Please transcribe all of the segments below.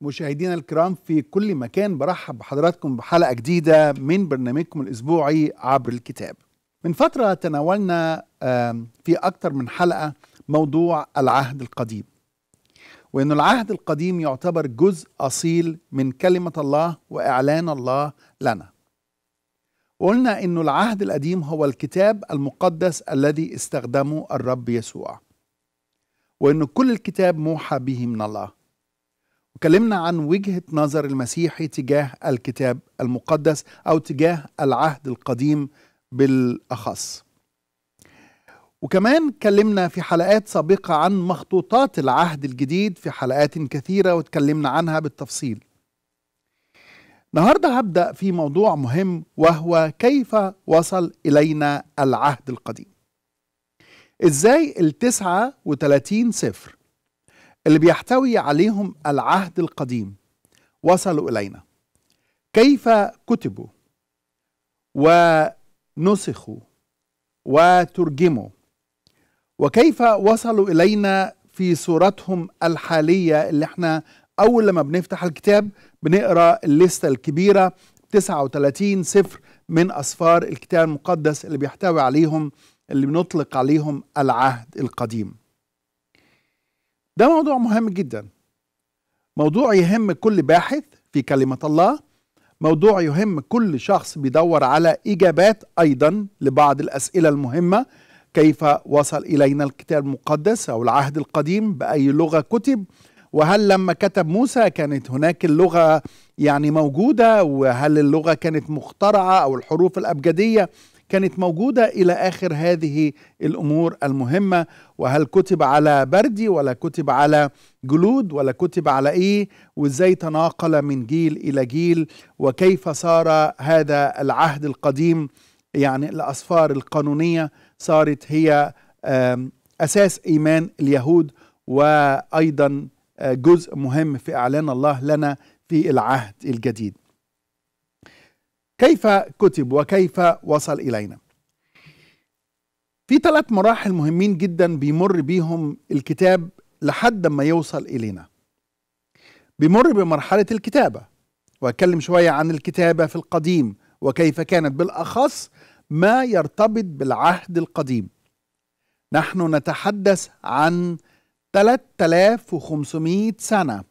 مشاهدينا الكرام في كل مكان برحب بحضراتكم بحلقة جديدة من برنامجكم الأسبوعي عبر الكتاب من فترة تناولنا في أكثر من حلقة موضوع العهد القديم وأن العهد القديم يعتبر جزء أصيل من كلمة الله وإعلان الله لنا وقلنا أن العهد القديم هو الكتاب المقدس الذي استخدمه الرب يسوع وأن كل الكتاب موحى به من الله اتكلمنا عن وجهة نظر المسيحي تجاه الكتاب المقدس أو تجاه العهد القديم بالأخص وكمان اتكلمنا في حلقات سابقة عن مخطوطات العهد الجديد في حلقات كثيرة واتكلمنا عنها بالتفصيل النهاردة هبدأ في موضوع مهم وهو كيف وصل إلينا العهد القديم ازاي التسعة 39 سفر اللي بيحتوي عليهم العهد القديم وصلوا إلينا كيف كتبوا ونسخوا وترجموا وكيف وصلوا إلينا في صورتهم الحالية اللي احنا أول لما بنفتح الكتاب بنقرأ الليستة الكبيرة 39 سفر من أسفار الكتاب المقدس اللي بيحتوي عليهم اللي بنطلق عليهم العهد القديم ده موضوع مهم جدا موضوع يهم كل باحث في كلمة الله موضوع يهم كل شخص بيدور على إجابات أيضا لبعض الأسئلة المهمة كيف وصل إلينا الكتاب المقدس أو العهد القديم بأي لغة كتب وهل لما كتب موسى كانت هناك اللغة يعني موجودة وهل اللغة كانت مخترعة أو الحروف الأبجدية كانت موجودة إلى آخر هذه الأمور المهمة وهل كتب على بردي ولا كتب على جلود ولا كتب على إيه وإزاي تناقل من جيل إلى جيل وكيف صار هذا العهد القديم يعني الأسفار القانونية صارت هي أساس إيمان اليهود وأيضا آه، جزء مهم في إعلان الله لنا في العهد الجديد كيف كتب وكيف وصل إلينا في ثلاث مراحل مهمين جدا بيمر بيهم الكتاب لحد ما يوصل إلينا بيمر بمرحلة الكتابة وأتكلم شوية عن الكتابة في القديم وكيف كانت بالأخص ما يرتبط بالعهد القديم نحن نتحدث عن 3500 سنة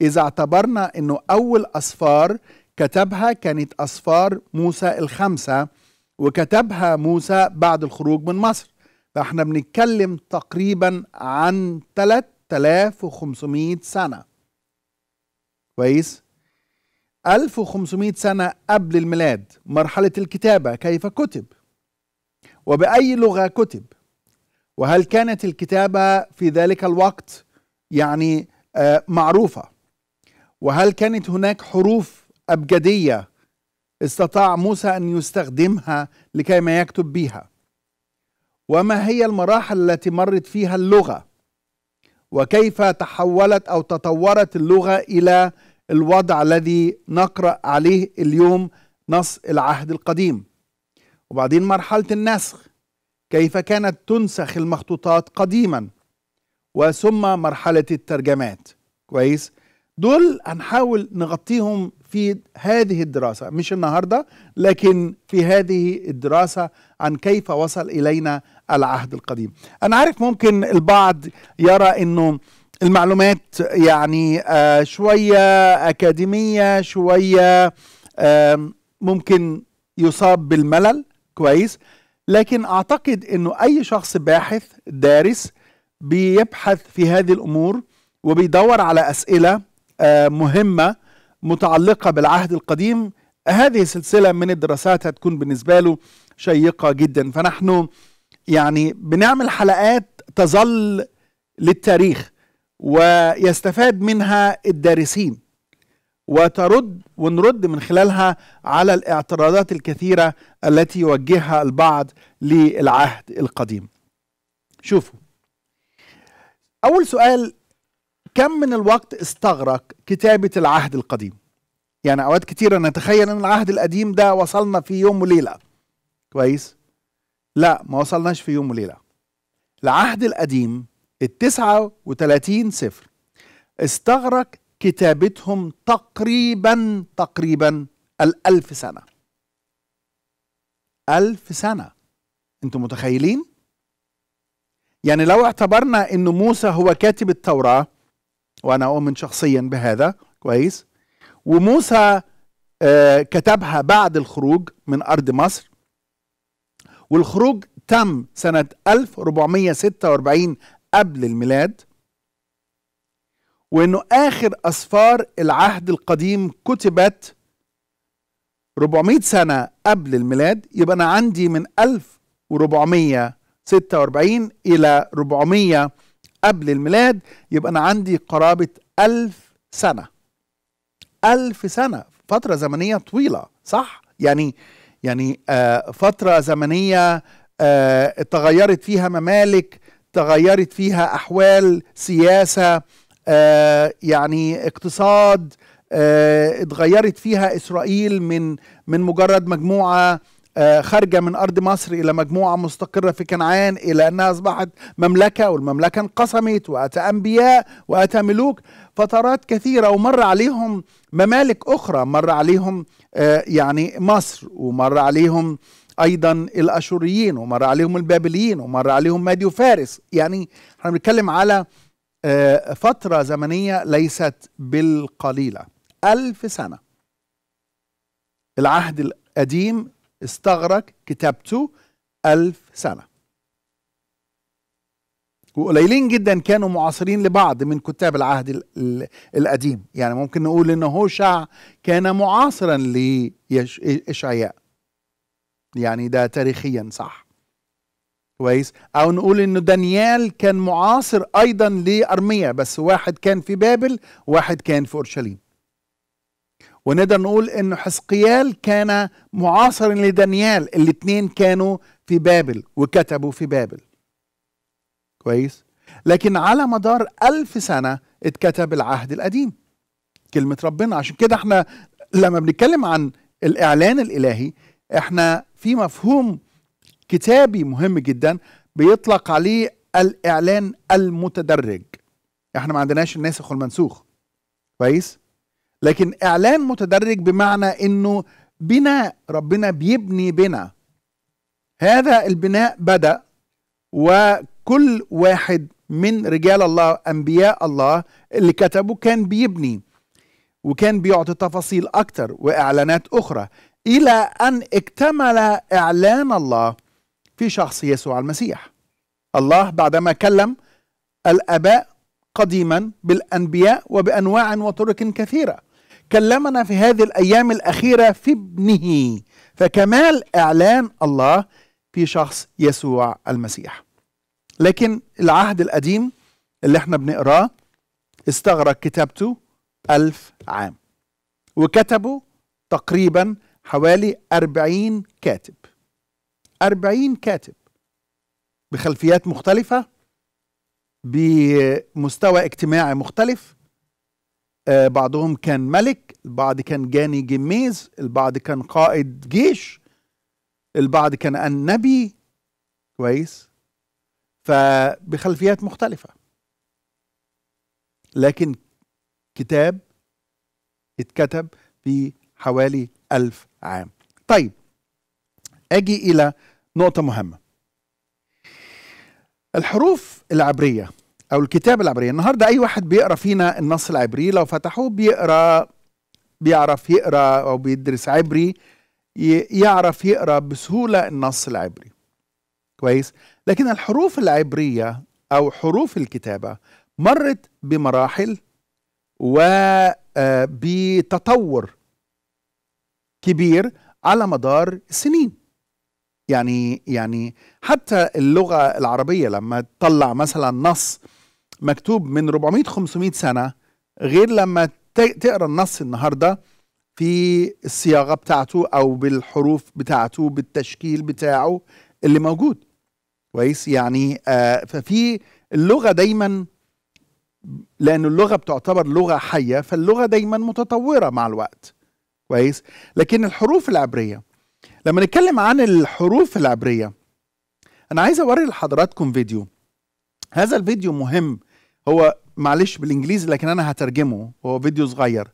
إذا اعتبرنا أنه أول أسفار كتبها كانت أصفار موسى الخمسة وكتبها موسى بعد الخروج من مصر فاحنا بنتكلم تقريبا عن 3500 سنة كويس 1500 سنة قبل الميلاد مرحلة الكتابة كيف كتب وبأي لغة كتب وهل كانت الكتابة في ذلك الوقت يعني آه، معروفة وهل كانت هناك حروف أبجدية استطاع موسى أن يستخدمها لكي ما يكتب بها وما هي المراحل التي مرت فيها اللغة وكيف تحولت أو تطورت اللغة إلى الوضع الذي نقرأ عليه اليوم نص العهد القديم وبعدين مرحلة النسخ كيف كانت تنسخ المخطوطات قديما وثم مرحلة الترجمات كويس دول هنحاول نغطيهم في هذه الدراسة مش النهاردة لكن في هذه الدراسة عن كيف وصل إلينا العهد القديم أنا عارف ممكن البعض يرى أنه المعلومات يعني آه شوية أكاديمية شوية آه ممكن يصاب بالملل كويس لكن أعتقد أنه أي شخص باحث دارس بيبحث في هذه الأمور وبيدور على أسئلة آه مهمة متعلقة بالعهد القديم هذه سلسلة من الدراسات هتكون بالنسبة له شيقة جدا فنحن يعني بنعمل حلقات تظل للتاريخ ويستفاد منها الدارسين وترد ونرد من خلالها على الاعتراضات الكثيرة التي يوجهها البعض للعهد القديم شوفوا أول سؤال كم من الوقت استغرق كتابة العهد القديم يعني أوقات كتيرة نتخيل أن العهد القديم ده وصلنا في يوم وليلة كويس لا ما وصلناش في يوم وليلة العهد القديم التسعة وتلاتين سفر استغرق كتابتهم تقريبا تقريبا الألف سنة ألف سنة أنتم متخيلين؟ يعني لو اعتبرنا أن موسى هو كاتب التوراة وأنا أؤمن شخصيا بهذا كويس وموسى آه، كتبها بعد الخروج من أرض مصر والخروج تم سنة 1446 قبل الميلاد وانه اخر اسفار العهد القديم كتبت 400 سنه قبل الميلاد يبقى انا عندي من 1446 الى 400 قبل الميلاد يبقى أنا عندي قرابة ألف سنة ألف سنة فترة زمنية طويلة صح؟ يعني يعني آه فترة زمنية آه تغيرت فيها ممالك تغيرت فيها أحوال سياسة آه يعني اقتصاد آه، اتغيرت فيها إسرائيل من من مجرد مجموعة آه، خارجه من ارض مصر الى مجموعه مستقره في كنعان الى انها اصبحت مملكه والمملكه انقسمت واتى انبياء واتى ملوك فترات كثيره ومر عليهم ممالك اخرى مر عليهم آه، يعني مصر ومر عليهم ايضا الاشوريين ومر عليهم البابليين ومر عليهم ماديو فارس يعني احنا بنتكلم على آه، فتره زمنيه ليست بالقليله ألف سنه العهد القديم استغرق كتابته ألف سنة وقليلين جدا كانوا معاصرين لبعض من كتاب العهد القديم يعني ممكن نقول ان هوشع كان معاصرا لإشعياء يعني ده تاريخيا صح كويس او نقول ان دانيال كان معاصر ايضا لارميا بس واحد كان في بابل واحد كان في اورشليم ونقدر نقول انه حسقيال كان معاصرا لدانيال الاثنين كانوا في بابل وكتبوا في بابل كويس لكن على مدار ألف سنة اتكتب العهد القديم كلمة ربنا عشان كده احنا لما بنتكلم عن الإعلان الإلهي احنا في مفهوم كتابي مهم جدا بيطلق عليه الإعلان المتدرج احنا ما عندناش الناسخ والمنسوخ كويس لكن اعلان متدرج بمعنى انه بناء ربنا بيبني بنا هذا البناء بدا وكل واحد من رجال الله انبياء الله اللي كتبوا كان بيبني وكان بيعطي تفاصيل اكتر واعلانات اخرى الى ان اكتمل اعلان الله في شخص يسوع المسيح الله بعدما كلم الاباء قديما بالانبياء وبانواع وطرق كثيره كلمنا في هذه الأيام الأخيرة في ابنه فكمال إعلان الله في شخص يسوع المسيح لكن العهد القديم اللي احنا بنقراه استغرق كتابته ألف عام وكتبه تقريبا حوالي أربعين كاتب أربعين كاتب بخلفيات مختلفة بمستوى اجتماعي مختلف آه، بعضهم كان ملك البعض كان جاني جميز البعض كان قائد جيش البعض كان النبي كويس فبخلفيات مختلفة لكن كتاب اتكتب في حوالي ألف عام طيب أجي إلى نقطة مهمة الحروف العبرية او الكتاب العبري النهارده اي واحد بيقرا فينا النص العبري لو فتحوه بيقرا بيعرف يقرا او بيدرس عبري يعرف يقرا بسهوله النص العبري كويس لكن الحروف العبريه او حروف الكتابه مرت بمراحل وبتطور آه، كبير على مدار السنين يعني يعني حتى اللغه العربيه لما تطلع مثلا نص مكتوب من 400 500 سنه غير لما تقرا النص النهارده في الصياغه بتاعته او بالحروف بتاعته بالتشكيل بتاعه اللي موجود كويس يعني آه ففي اللغه دايما لان اللغه بتعتبر لغه حيه فاللغه دايما متطوره مع الوقت كويس لكن الحروف العبريه لما نتكلم عن الحروف العبريه انا عايز اوري لحضراتكم فيديو هذا الفيديو مهم هو معلش بالانجليزي لكن انا هترجمه هو فيديو صغير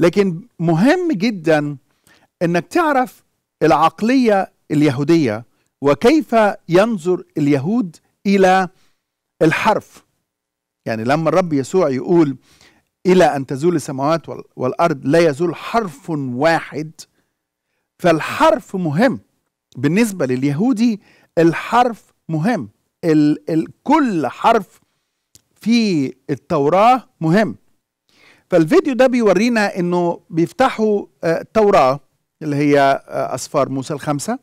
لكن مهم جدا انك تعرف العقليه اليهوديه وكيف ينظر اليهود الى الحرف يعني لما الرب يسوع يقول الى ان تزول السماوات والارض لا يزول حرف واحد فالحرف مهم بالنسبه لليهودي الحرف مهم ال ال كل حرف في التوراة مهم فالفيديو ده بيورينا انه بيفتحوا آه، التوراة اللي هي آه، أسفار موسى الخمسة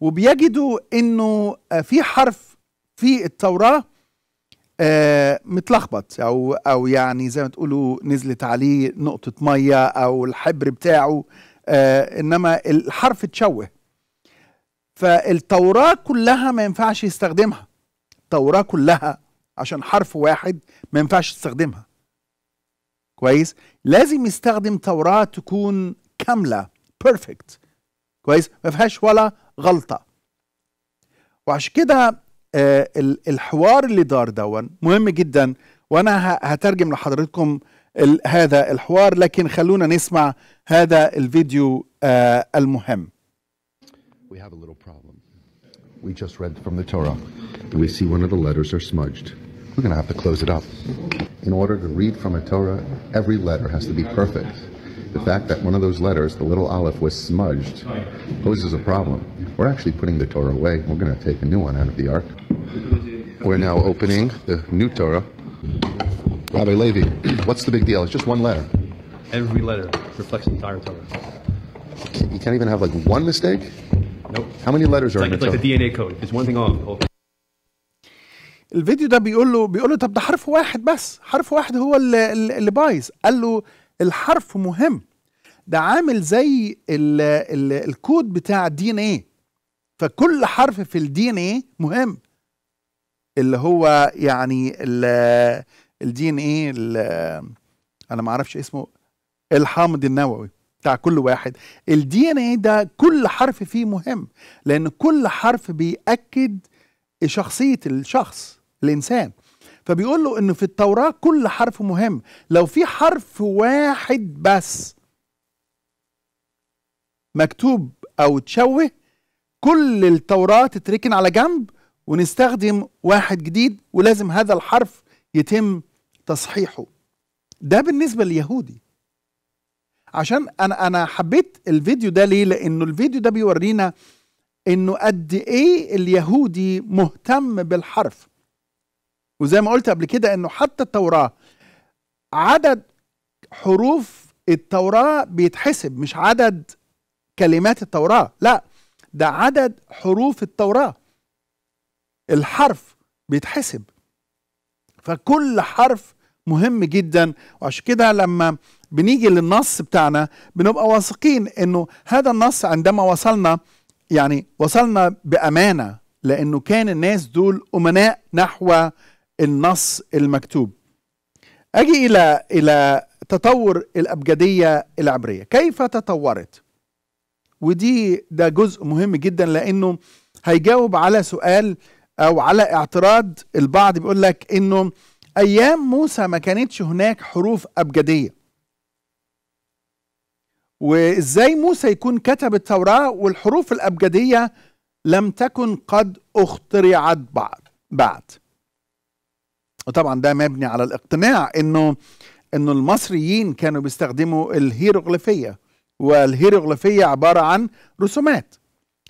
وبيجدوا انه آه، في حرف في التوراة متلخبط او او يعني زي ما تقولوا نزلت عليه نقطة مية او الحبر بتاعه انما الحرف اتشوه فالتوراة كلها ما ينفعش يستخدمها التوراة كلها عشان حرف واحد ما ينفعش تستخدمها كويس لازم يستخدم توراة تكون كاملة بيرفكت كويس ما فيهاش ولا غلطة وعشان كده آه، الحوار اللي دار دون مهم جدا وانا هترجم لحضرتكم هذا الحوار لكن خلونا نسمع هذا الفيديو آه، المهم We have a little problem. We just read from the Torah. We see one of the letters are smudged. we're going to have to close it up. In order to read from a Torah, every letter has to be perfect. The fact that one of those letters, the little aleph, was smudged poses a problem. We're actually putting the Torah away. We're going to take a new one out of the ark. We're now opening the new Torah. Rabbi Levi, what's the big deal? It's just one letter. Every letter reflects the entire Torah. You can't even have like one mistake? Nope. How many letters are like, in the It's Torah? like the DNA code. It's one thing off. الفيديو ده بيقول له بيقول له طب ده حرف واحد بس حرف واحد هو اللي, اللي بايظ قال له الحرف مهم ده عامل زي الـ الـ الكود بتاع الدي ان ايه فكل حرف في الدي ان ايه مهم اللي هو يعني الدي ان ايه انا ما اعرفش اسمه الحامض النووي بتاع كل واحد الدي ان ايه ده كل حرف فيه مهم لان كل حرف بيأكد شخصيه الشخص الانسان فبيقول له انه في التوراه كل حرف مهم لو في حرف واحد بس مكتوب او تشوه كل التوراه تتركن على جنب ونستخدم واحد جديد ولازم هذا الحرف يتم تصحيحه ده بالنسبه لليهودي عشان انا انا حبيت الفيديو ده ليه لانه الفيديو ده بيورينا انه قد ايه اليهودي مهتم بالحرف وزي ما قلت قبل كده انه حتى التوراه عدد حروف التوراه بيتحسب مش عدد كلمات التوراه لا ده عدد حروف التوراه الحرف بيتحسب فكل حرف مهم جدا وعشان كده لما بنيجي للنص بتاعنا بنبقى واثقين انه هذا النص عندما وصلنا يعني وصلنا بامانه لانه كان الناس دول امناء نحو النص المكتوب اجي الى الى تطور الابجديه العبريه كيف تطورت ودي ده جزء مهم جدا لانه هيجاوب على سؤال او على اعتراض البعض بيقول لك انه ايام موسى ما كانتش هناك حروف ابجديه وازاي موسى يكون كتب التوراه والحروف الابجديه لم تكن قد اخترعت بعد بعد وطبعا ده مبني على الاقتناع انه انه المصريين كانوا بيستخدموا الهيروغليفيه والهيروغليفيه عباره عن رسومات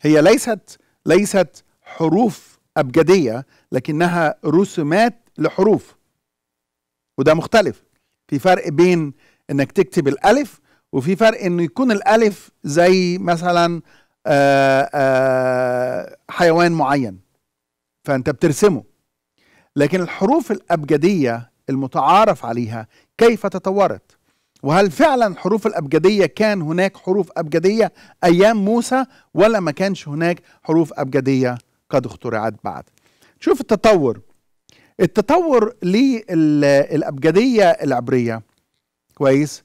هي ليست ليست حروف ابجديه لكنها رسومات لحروف وده مختلف في فرق بين انك تكتب الالف وفي فرق انه يكون الالف زي مثلا آآ آه، آآ آه، حيوان معين فانت بترسمه لكن الحروف الأبجدية المتعارف عليها كيف تطورت وهل فعلا حروف الأبجدية كان هناك حروف أبجدية أيام موسى ولا ما كانش هناك حروف أبجدية قد اخترعت بعد شوف التطور التطور للأبجدية العبرية كويس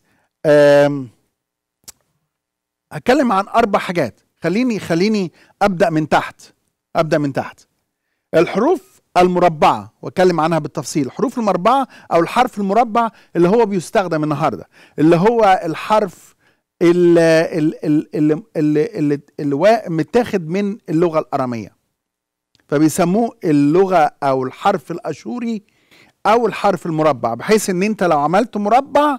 هتكلم عن أربع حاجات خليني خليني أبدأ من تحت أبدأ من تحت الحروف المربعة واتكلم عنها بالتفصيل الحروف المربعة أو الحرف المربع اللي هو بيستخدم النهاردة اللي هو الحرف اللي, اللي, اللي, اللي, اللي متاخد من اللغة الأرامية فبيسموه اللغة أو الحرف الأشوري أو الحرف المربع بحيث إن أنت لو عملت مربع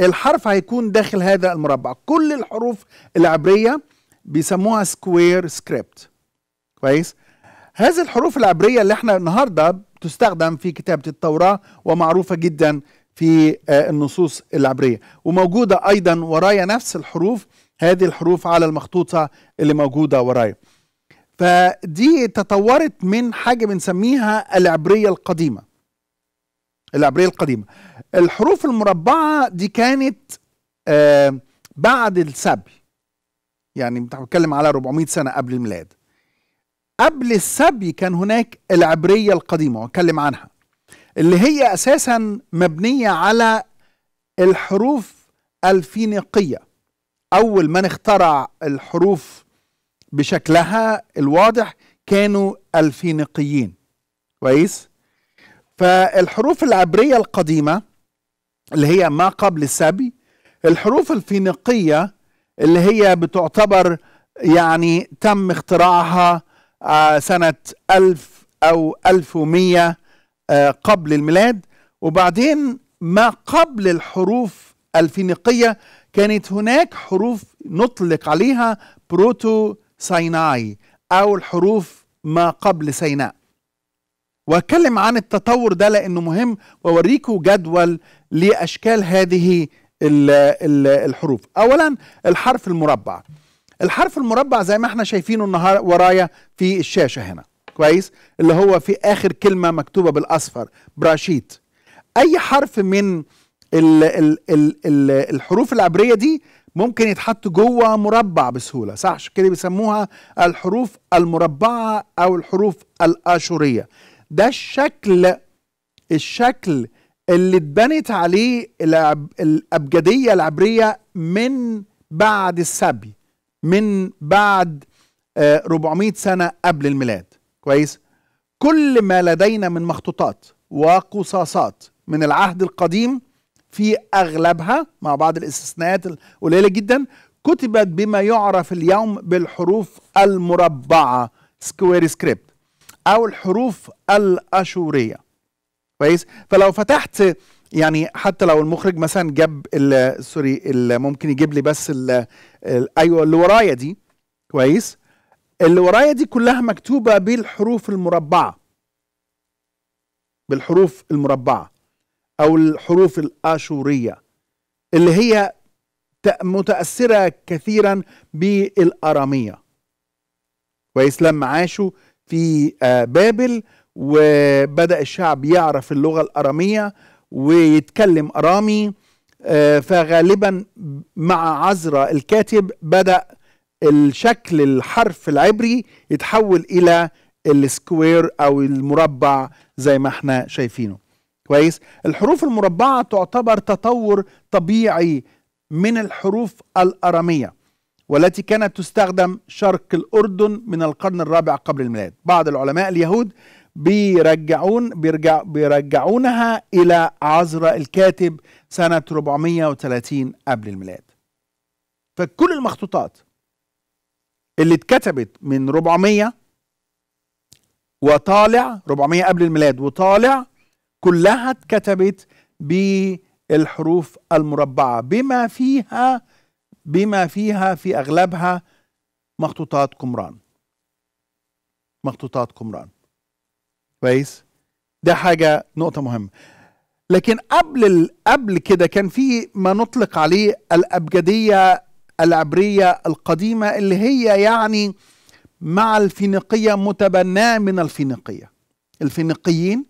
الحرف هيكون داخل هذا المربع كل الحروف العبرية بيسموها سكوير سكريبت كويس هذه الحروف العبرية اللي احنا النهاردة تستخدم في كتابة التوراة ومعروفة جدا في آه، النصوص العبرية وموجودة أيضا ورايا نفس الحروف هذه الحروف على المخطوطة اللي موجودة ورايا فدي تطورت من حاجة بنسميها العبرية القديمة العبرية القديمة الحروف المربعة دي كانت آه، بعد السبي يعني بتكلم على 400 سنة قبل الميلاد قبل السبي كان هناك العبرية القديمة واتكلم عنها اللي هي أساسا مبنية على الحروف الفينيقية أول من اخترع الحروف بشكلها الواضح كانوا الفينيقيين كويس فالحروف العبرية القديمة اللي هي ما قبل السبي الحروف الفينيقية اللي هي بتعتبر يعني تم اختراعها آه، سنة 1000 أو 1100 آه، قبل الميلاد وبعدين ما قبل الحروف الفينيقية كانت هناك حروف نطلق عليها بروتو سيناي أو الحروف ما قبل سيناء واتكلم عن التطور ده لانه مهم واوريكم جدول لاشكال هذه الحروف اولا الحرف المربع الحرف المربع زي ما احنا شايفينه النهار ورايا في الشاشه هنا كويس اللي هو في اخر كلمه مكتوبه بالاصفر براشيت اي حرف من الـ الـ الـ الـ الحروف العبريه دي ممكن يتحط جوه مربع بسهوله صح عشان كده بيسموها الحروف المربعه او الحروف الاشوريه ده الشكل الشكل اللي اتبنت عليه الأبجدية العبرية من بعد السبي من بعد 400 آه، سنة قبل الميلاد كويس كل ما لدينا من مخطوطات وقصاصات من العهد القديم في أغلبها مع بعض الاستثناءات القليلة جدا كتبت بما يعرف اليوم بالحروف المربعة سكوير سكريبت أو الحروف الأشورية كويس فلو فتحت يعني حتى لو المخرج مثلا جاب سوري ممكن يجيب لي بس ال ايوه اللي ورايا دي كويس اللي ورايا دي كلها مكتوبه بالحروف المربعه بالحروف المربعه او الحروف الاشوريه اللي هي متاثره كثيرا بالاراميه كويس لما عاشوا في آه، بابل وبدا الشعب يعرف اللغه الاراميه ويتكلم أرامي آه، فغالبا مع عذرا الكاتب بدأ الشكل الحرف العبري يتحول إلى السكوير أو المربع زي ما احنا شايفينه كويس الحروف المربعة تعتبر تطور طبيعي من الحروف الأرامية والتي كانت تستخدم شرق الأردن من القرن الرابع قبل الميلاد بعض العلماء اليهود بيرجعون بيرجع بيرجعونها إلى عزرا الكاتب سنة 430 قبل الميلاد فكل المخطوطات اللي اتكتبت من 400 وطالع 400 قبل الميلاد وطالع كلها اتكتبت بالحروف المربعة بما فيها بما فيها في أغلبها مخطوطات قمران مخطوطات قمران كويس ده حاجه نقطه مهمه لكن قبل قبل كده كان في ما نطلق عليه الابجديه العبريه القديمه اللي هي يعني مع الفينيقيه متبناه من الفينيقيه الفينيقيين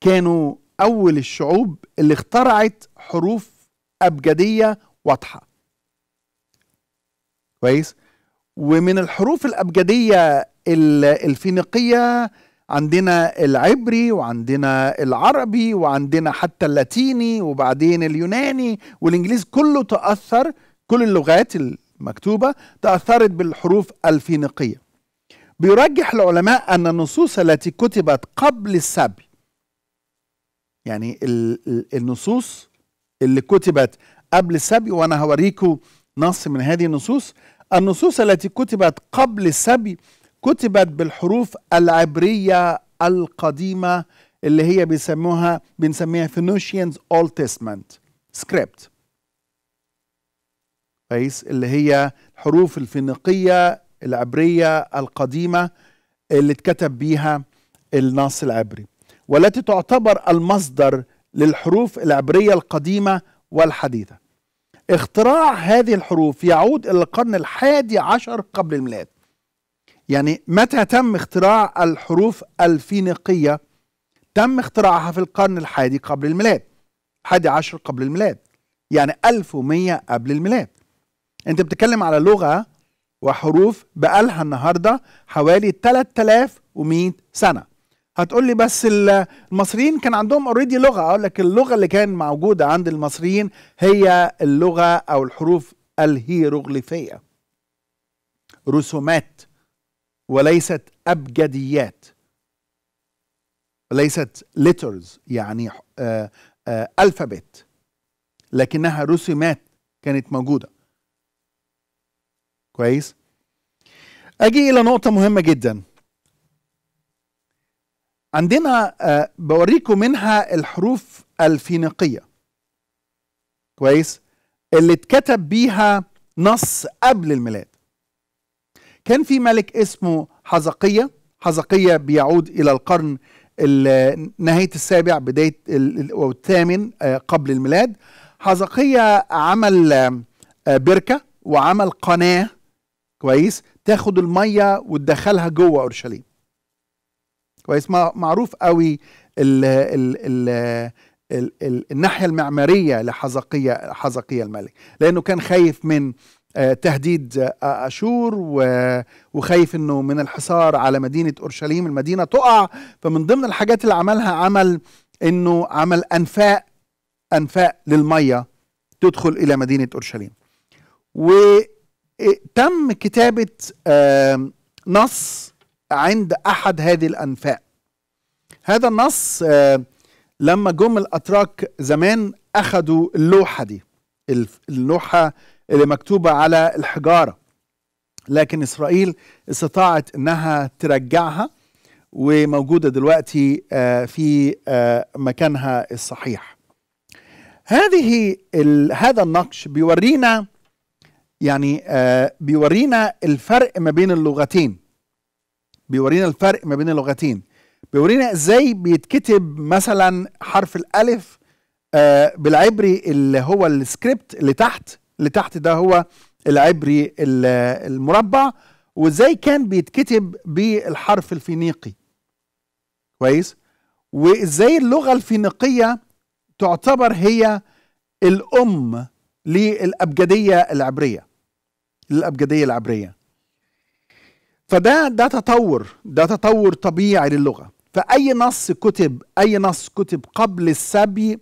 كانوا اول الشعوب اللي اخترعت حروف ابجديه واضحه كويس ومن الحروف الابجديه الفينيقيه عندنا العبري وعندنا العربي وعندنا حتى اللاتيني وبعدين اليوناني والانجليزي كله تاثر كل اللغات المكتوبه تاثرت بالحروف الفينيقيه بيرجح العلماء ان النصوص التي كتبت قبل السبي يعني النصوص اللي كتبت قبل السبي وانا هوريكم نص من هذه النصوص النصوص التي كتبت قبل السبي كتبت بالحروف العبرية القديمة اللي هي بيسموها بنسميها فينوشينز اول تيستمنت سكريبت كويس اللي هي الحروف الفينيقية العبرية القديمة اللي اتكتب بيها النص العبري والتي تعتبر المصدر للحروف العبرية القديمة والحديثة اختراع هذه الحروف يعود إلى القرن الحادي عشر قبل الميلاد يعني متى تم اختراع الحروف الفينيقية تم اختراعها في القرن الحادي قبل الميلاد حادي عشر قبل الميلاد يعني 1100 قبل الميلاد انت بتتكلم على لغة وحروف بقالها النهاردة حوالي 3100 سنة هتقول لي بس المصريين كان عندهم اوريدي لغة اقول لك اللغة اللي كان موجودة عند المصريين هي اللغة او الحروف الهيروغليفية رسومات وليست أبجديات ليست ليترز يعني ألفابت آه، آه، لكنها رسومات كانت موجودة كويس أجي إلى نقطة مهمة جدا عندنا آه، بوريكم منها الحروف الفينيقية كويس اللي اتكتب بيها نص قبل الميلاد كان في ملك اسمه حزقية حزقية بيعود إلى القرن نهاية السابع بداية أو الثامن آه، قبل الميلاد حزقية عمل آه، بركة وعمل قناة كويس تاخد المية وتدخلها جوه أورشليم كويس معروف قوي الـ الـ الـ الـ الـ الناحية المعمارية لحزقية حزقية الملك لأنه كان خايف من آه، تهديد آه، أشور وخايف أنه من الحصار على مدينة أورشليم المدينة تقع فمن ضمن الحاجات اللي عملها عمل أنه عمل أنفاق أنفاق للمية تدخل إلى مدينة أورشليم وتم كتابة نص عند أحد هذه الأنفاق هذا النص آه، لما جم الأتراك زمان اخذوا اللوحة دي اللوحة اللي مكتوبة على الحجارة لكن إسرائيل استطاعت أنها ترجعها وموجودة دلوقتي آه، في آه، مكانها الصحيح هذه هذا النقش بيورينا يعني آه، بيورينا الفرق ما بين اللغتين بيورينا الفرق ما بين اللغتين بيورينا ازاي بيتكتب مثلا حرف الالف بالعبري اللي هو السكريبت اللي تحت اللي تحت ده هو العبري المربع وازاي كان بيتكتب بالحرف الفينيقي كويس وازاي اللغه الفينيقيه تعتبر هي الام للابجديه العبريه للابجديه العبريه فده ده تطور ده تطور طبيعي للغه فاي نص كتب اي نص كتب قبل السبي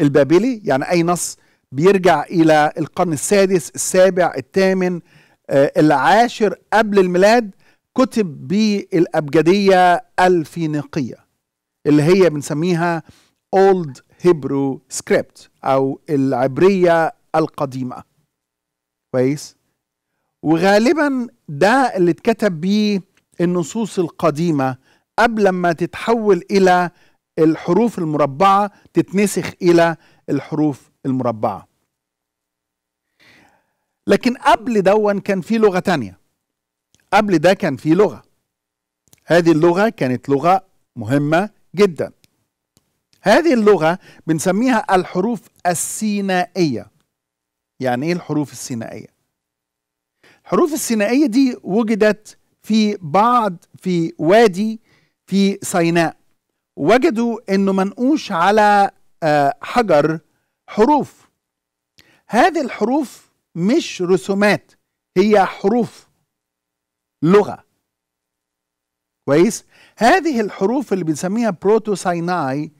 البابلي يعني اي نص بيرجع إلى القرن السادس السابع الثامن آه، العاشر قبل الميلاد كتب بالأبجدية الفينيقية اللي هي بنسميها Old Hebrew Script أو العبرية القديمة كويس وغالبا ده اللي اتكتب بيه النصوص القديمة قبل ما تتحول إلى الحروف المربعة تتنسخ إلى الحروف المربعة لكن قبل دون كان في لغة تانية قبل ده كان في لغة هذه اللغة كانت لغة مهمة جدا هذه اللغة بنسميها الحروف السينائية يعني ايه الحروف السينائية الحروف السينائية دي وجدت في بعض في وادي في سيناء وجدوا انه منقوش على آه، حجر حروف هذه الحروف مش رسومات هي حروف لغة كويس هذه الحروف اللي بنسميها بروتو سيناي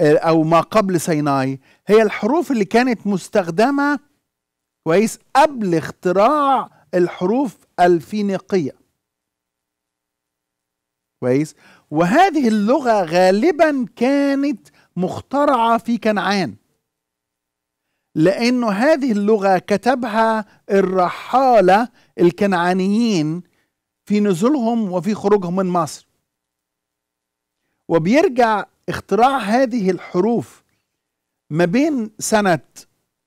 آه، أو ما قبل سيناي هي الحروف اللي كانت مستخدمة كويس قبل اختراع الحروف الفينيقية كويس وهذه اللغة غالبا كانت مخترعه في كنعان لانه هذه اللغه كتبها الرحاله الكنعانيين في نزولهم وفي خروجهم من مصر وبيرجع اختراع هذه الحروف ما بين سنه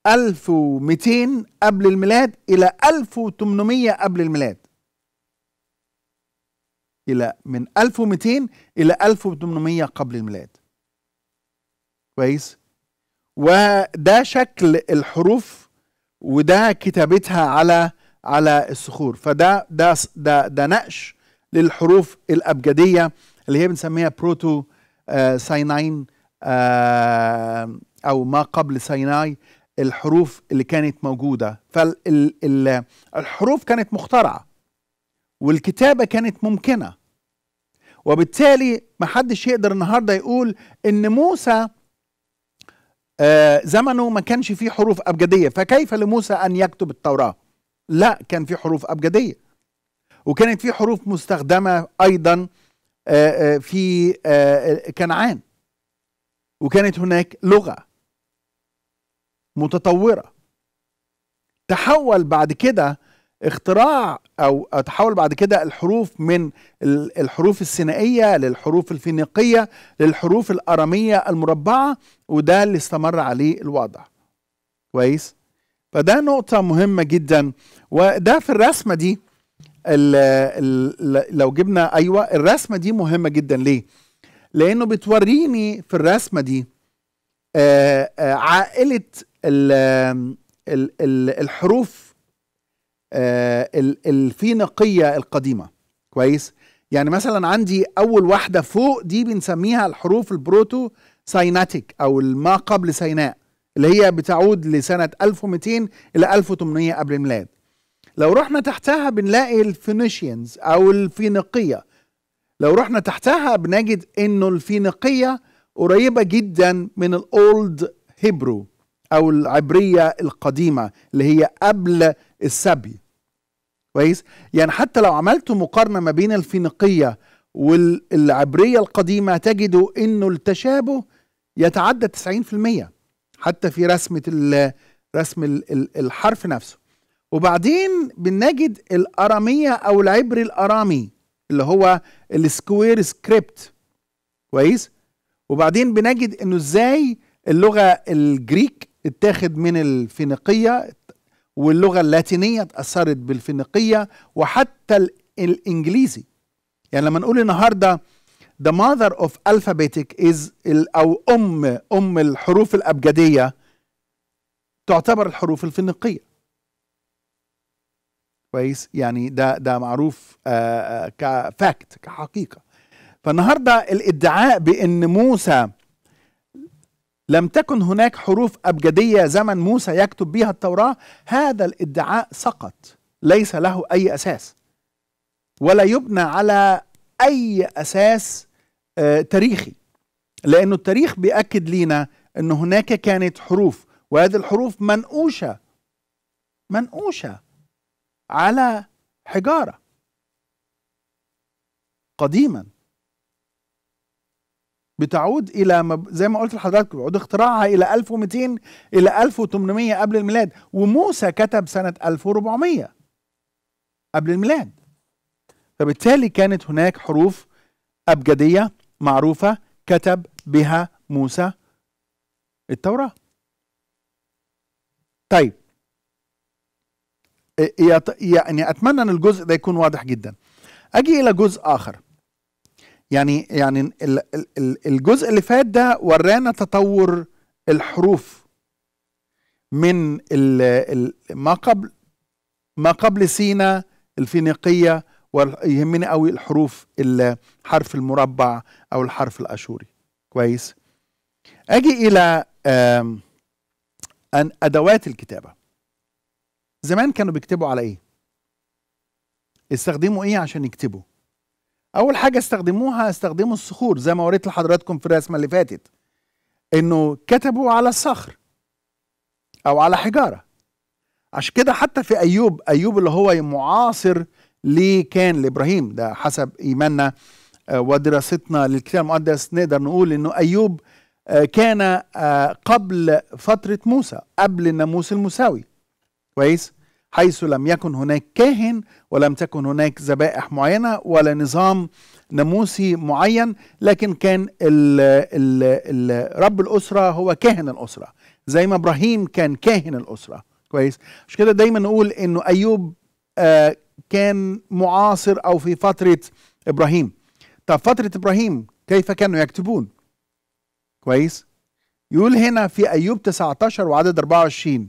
1200 قبل الميلاد الى 1800 قبل الميلاد الى من 1200 الى 1800 قبل الميلاد كويس وده شكل الحروف وده كتابتها على على الصخور فده ده ده ده نقش للحروف الابجديه اللي هي بنسميها بروتو آه آه او ما قبل سيناي الحروف اللي كانت موجوده فالحروف كانت مخترعه والكتابه كانت ممكنه وبالتالي ما حدش يقدر النهارده يقول ان موسى آه، زمنه ما كانش فيه حروف أبجدية فكيف لموسى أن يكتب التوراة لا كان في حروف أبجدية وكانت في حروف مستخدمة أيضا آه، آه، في كنعان وكانت هناك لغة متطورة تحول بعد كده اختراع او تحول بعد كده الحروف من الحروف السينائيه للحروف الفينيقيه للحروف الاراميه المربعه وده اللي استمر عليه الوضع كويس فده نقطه مهمه جدا وده في الرسمه دي الـ الـ لو جبنا ايوه الرسمه دي مهمه جدا ليه لانه بتوريني في الرسمه دي آه، آه، عائله الـ الـ الحروف آه، الفينيقيه القديمه كويس يعني مثلا عندي اول واحده فوق دي بنسميها الحروف البروتو سيناتيك او ما قبل سيناء اللي هي بتعود لسنه 1200 الى 1800 قبل الميلاد لو رحنا تحتها بنلاقي الفينيشينز او الفينيقيه لو رحنا تحتها بنجد انه الفينيقيه قريبه جدا من الاولد هيبرو او العبريه القديمه اللي هي قبل السبي كويس يعني حتى لو عملت مقارنه ما بين الفينيقيه والعبريه القديمه تجدوا انه التشابه يتعدى 90% حتى في رسمه رسم الحرف نفسه وبعدين بنجد الاراميه او العبري الارامي اللي هو السكوير سكريبت كويس وبعدين بنجد انه ازاي اللغه الجريك اتاخد من الفينيقيه واللغة اللاتينية اتأثرت بالفينيقية وحتى الإنجليزي يعني لما نقول النهارده the mother of alphabetic is أو أم أم الحروف الأبجدية تعتبر الحروف الفينيقية كويس يعني ده ده معروف آه، آه، كفاكت كحقيقة فالنهارده الادعاء بأن موسى لم تكن هناك حروف أبجدية زمن موسى يكتب بها التوراة هذا الادعاء سقط ليس له أي أساس ولا يبنى على أي أساس آه، تاريخي لأن التاريخ بيأكد لينا أن هناك كانت حروف وهذه الحروف منقوشة منقوشة على حجارة قديما بتعود الى زي ما قلت لحضرتك بيعود اختراعها الى 1200 الى 1800 قبل الميلاد وموسى كتب سنه 1400 قبل الميلاد فبالتالي كانت هناك حروف ابجديه معروفه كتب بها موسى التوراه طيب يعني اتمنى ان الجزء ده يكون واضح جدا اجي الى جزء اخر يعني يعني الجزء اللي فات ده ورانا تطور الحروف من ما قبل ما قبل سينا الفينيقيه ويهمني قوي الحروف الحرف المربع او الحرف الاشوري كويس اجي الى أن ادوات الكتابه زمان كانوا بيكتبوا على ايه استخدموا ايه عشان يكتبوا اول حاجه استخدموها استخدموا الصخور زي ما وريت لحضراتكم في الرسمه اللي فاتت انه كتبوا على الصخر او على حجاره عشان كده حتى في ايوب ايوب اللي هو معاصر ليه كان لابراهيم ده حسب ايماننا آه، ودراستنا للكتاب المقدس نقدر نقول انه ايوب آه، كان آه، قبل فتره موسى قبل الناموس الموسوي كويس حيث لم يكن هناك كاهن ولم تكن هناك ذبائح معينه ولا نظام ناموسي معين لكن كان الـ الـ الـ رب الاسره هو كاهن الاسره زي ما ابراهيم كان كاهن الاسره كويس مش كده دايما نقول انه ايوب آه كان معاصر او في فتره ابراهيم طب فتره ابراهيم كيف كانوا يكتبون كويس يقول هنا في ايوب 19 وعدد 24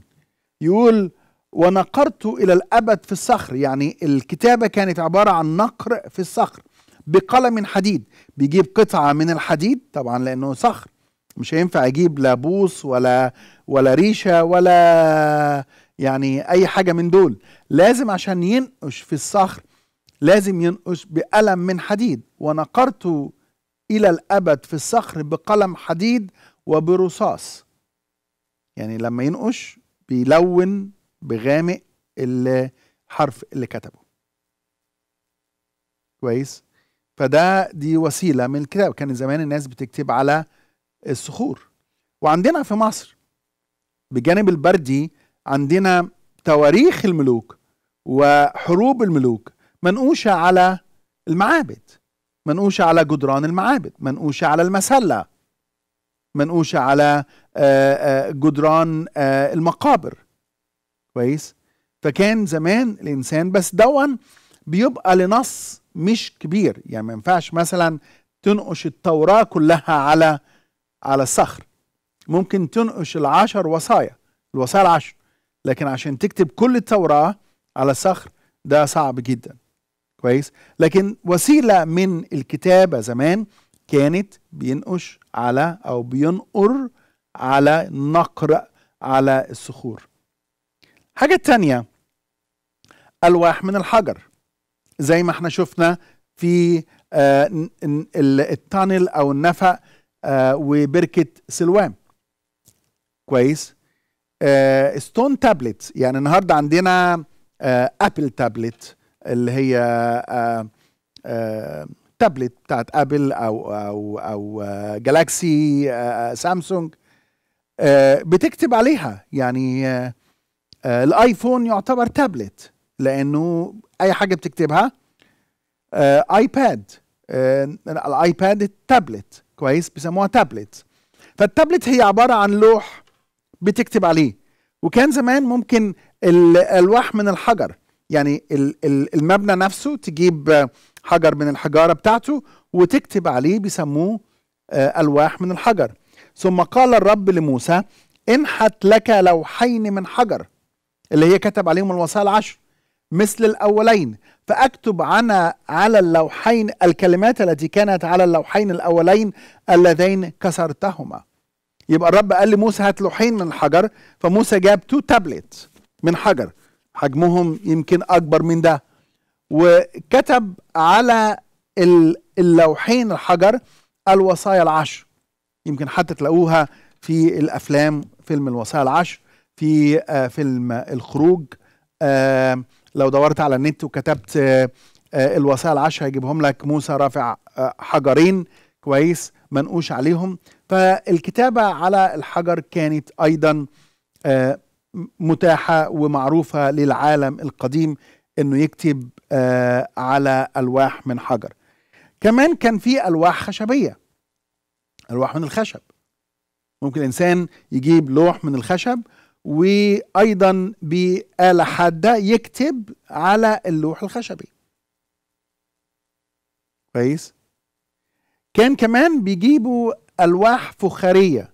يقول ونقرت إلى الأبد في الصخر يعني الكتابة كانت عبارة عن نقر في الصخر بقلم حديد بيجيب قطعة من الحديد طبعا لأنه صخر مش هينفع أجيب لا بوص ولا ولا ريشة ولا يعني أي حاجة من دول لازم عشان ينقش في الصخر لازم ينقش بقلم من حديد ونقرت إلى الأبد في الصخر بقلم حديد وبرصاص يعني لما ينقش بيلون بغامق الحرف اللي كتبه كويس فده دي وسيلة من الكتاب كان زمان الناس بتكتب على الصخور وعندنا في مصر بجانب البردي عندنا تواريخ الملوك وحروب الملوك منقوشة على المعابد منقوشة على جدران المعابد منقوشة على المسلة منقوشة على آه، آه، جدران آه، المقابر كويس فكان زمان الانسان بس دون بيبقى لنص مش كبير يعني ما ينفعش مثلا تنقش التوراه كلها على على الصخر ممكن تنقش العشر وصايا الوصايا العشر لكن عشان تكتب كل التوراه على الصخر ده صعب جدا كويس لكن وسيله من الكتابه زمان كانت بينقش على او بينقر على نقر على الصخور حاجة تانية ألواح من الحجر زي ما احنا شفنا في آه، التانل أو النفق آه، وبركة سلوان كويس ستون آه، تابلت يعني النهاردة عندنا أبل تابلت اللي هي تابلت بتاعت أبل أو أو أو جالاكسي سامسونج بتكتب عليها يعني آه، الايفون يعتبر تابلت لانه اي حاجه بتكتبها آه، ايباد آه، الايباد التابلت كويس بيسموها تابلت فالتابلت هي عباره عن لوح بتكتب عليه وكان زمان ممكن الالواح من الحجر يعني المبنى نفسه تجيب حجر من الحجاره بتاعته وتكتب عليه بيسموه الواح من الحجر ثم قال الرب لموسى انحت لك لوحين من حجر اللي هي كتب عليهم الوصايا العشر مثل الأولين فأكتب عنا على اللوحين الكلمات التي كانت على اللوحين الأولين اللذين كسرتهما يبقى الرب قال لموسى هات لوحين من الحجر فموسى جاب تو تابلت من حجر حجمهم يمكن أكبر من ده وكتب على اللوحين الحجر الوصايا العشر يمكن حتى تلاقوها في الأفلام فيلم الوصايا العشر في آه، فيلم الخروج آه، لو دورت على النت وكتبت آه، الوصايا العشرة هيجيبهم لك موسى رافع حجرين كويس منقوش عليهم فالكتابة على الحجر كانت أيضا متاحة ومعروفة للعالم القديم أنه يكتب على ألواح من حجر كمان كان في ألواح خشبية ألواح من الخشب ممكن الإنسان يجيب لوح من الخشب وايضا بآلة حادة يكتب على اللوح الخشبي كويس كان كمان بيجيبوا ألواح فخارية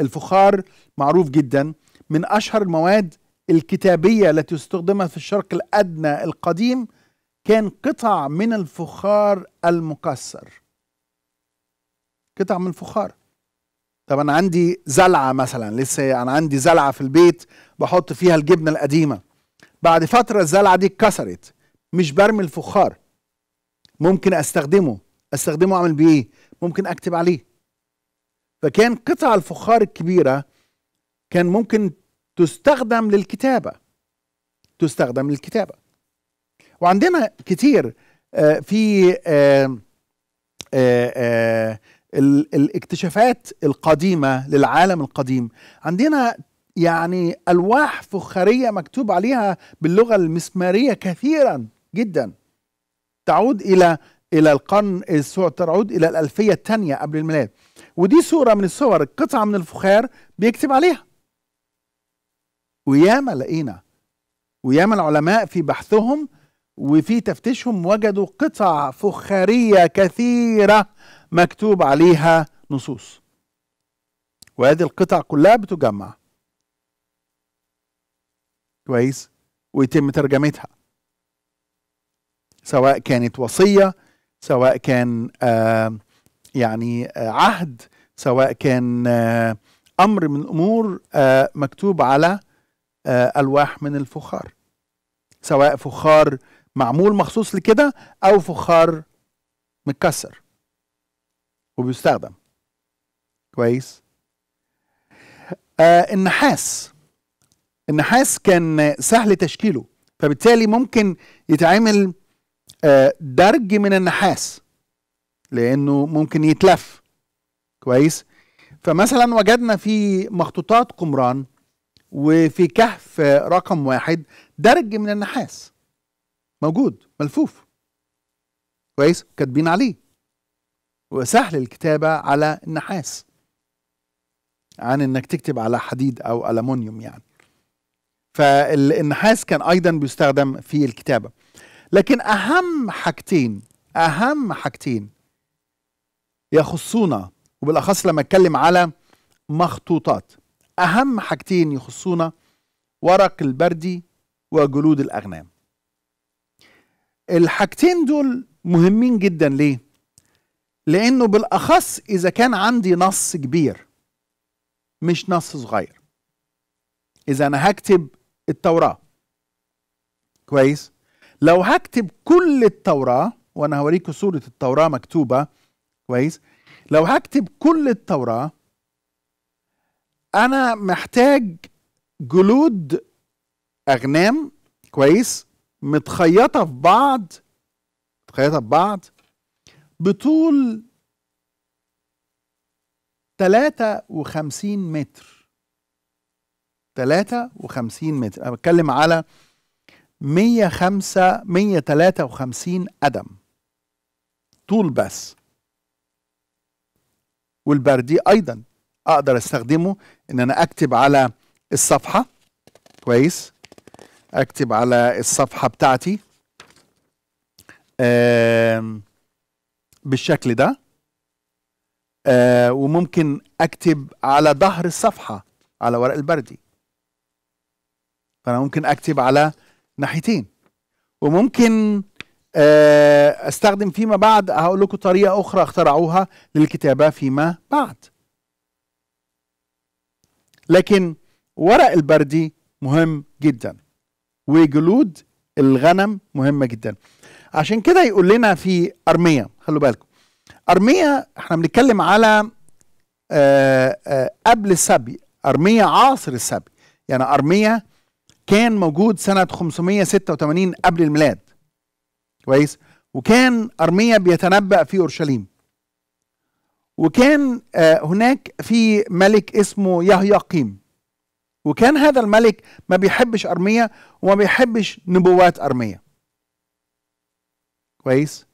الفخار معروف جدا من أشهر المواد الكتابية التي استخدمت في الشرق الأدنى القديم كان قطع من الفخار المكسر قطع من الفخار طب انا عندي زلعه مثلا لسه انا عندي زلعه في البيت بحط فيها الجبنه القديمه بعد فتره الزلعه دي اتكسرت مش برمي الفخار ممكن استخدمه استخدمه اعمل بيه ايه ممكن اكتب عليه فكان قطع الفخار الكبيره كان ممكن تستخدم للكتابه تستخدم للكتابه وعندنا كتير آه، في آآ آه، آآ آه، الاكتشافات القديمة للعالم القديم عندنا يعني ألواح فخارية مكتوب عليها باللغة المسمارية كثيرا جدا تعود إلى إلى القرن تعود إلى الألفية الثانية قبل الميلاد ودي صورة من الصور قطعة من الفخار بيكتب عليها وياما لقينا وياما العلماء في بحثهم وفي تفتيشهم وجدوا قطع فخارية كثيرة مكتوب عليها نصوص وهذه القطع كلها بتجمع كويس ويتم ترجمتها سواء كانت وصية سواء كان آه يعني آه عهد سواء كان آه أمر من أمور آه مكتوب على آه ألواح من الفخار سواء فخار معمول مخصوص لكده أو فخار متكسر وبيستخدم كويس آه النحاس النحاس كان سهل تشكيله فبالتالي ممكن يتعمل آه درج من النحاس لانه ممكن يتلف كويس فمثلا وجدنا في مخطوطات قمران وفي كهف رقم واحد درج من النحاس موجود ملفوف كويس كاتبين عليه وسهل الكتابة على النحاس عن انك تكتب على حديد او ألمونيوم يعني فالنحاس كان ايضا بيستخدم في الكتابة لكن اهم حاجتين اهم حاجتين يخصونا وبالاخص لما اتكلم على مخطوطات اهم حاجتين يخصونا ورق البردي وجلود الاغنام الحاجتين دول مهمين جدا ليه لانه بالاخص اذا كان عندي نص كبير مش نص صغير اذا انا هكتب التوراه كويس لو هكتب كل التوراه وانا هوريكم صوره التوراه مكتوبه كويس لو هكتب كل التوراه انا محتاج جلود اغنام كويس متخيطه في بعض متخيطه في بعض بطول 53 متر 53 متر انا بتكلم على 105 153 قدم طول بس والبردي ايضا اقدر استخدمه ان انا اكتب على الصفحه كويس اكتب على الصفحه بتاعتي آه بالشكل ده آه وممكن اكتب على ظهر الصفحه على ورق البردي فانا ممكن اكتب على ناحيتين وممكن آه استخدم فيما بعد هقول لكم طريقه اخرى اخترعوها للكتابه فيما بعد لكن ورق البردي مهم جدا وجلود الغنم مهمه جدا عشان كده يقول لنا في ارميا خلوا بالكم ارميا احنا بنتكلم على آآ آه، آآ آه، قبل السبي ارميا عاصر السبي يعني ارميا كان موجود سنة 586 قبل الميلاد كويس وكان ارميا بيتنبأ في اورشليم وكان آه، هناك في ملك اسمه يهيقيم وكان هذا الملك ما بيحبش ارميا وما بيحبش نبوات ارميا كويس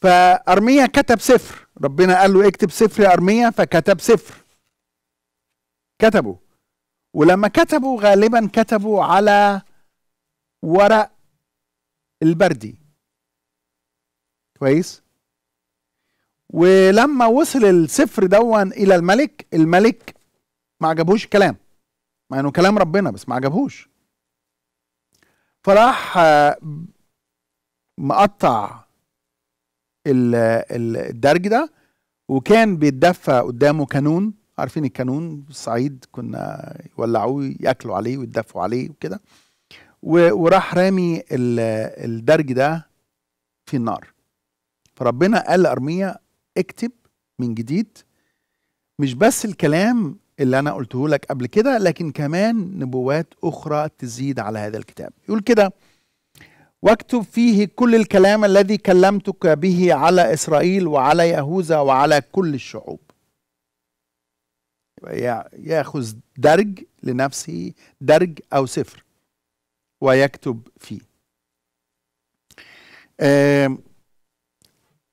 فارميا كتب سفر ربنا قال له اكتب سفر يا ارميا فكتب سفر كتبه ولما كتبوا غالبا كتبوا على ورق البردي كويس ولما وصل السفر دون الى الملك الملك ما عجبهوش الكلام مع انه كلام ربنا بس ما عجبهوش فراح مقطع الدرج ده وكان بيتدفى قدامه كانون عارفين الكانون الصعيد كنا يولعوه ياكلوا عليه ويتدفوا عليه وكده وراح رامي الدرج ده في النار فربنا قال لارميا اكتب من جديد مش بس الكلام اللي انا قلته لك قبل كده لكن كمان نبوات اخرى تزيد على هذا الكتاب يقول كده واكتب فيه كل الكلام الذي كلمتك به على إسرائيل وعلى يهوذا وعلى كل الشعوب ياخذ درج لنفسه درج أو سفر ويكتب فيه انا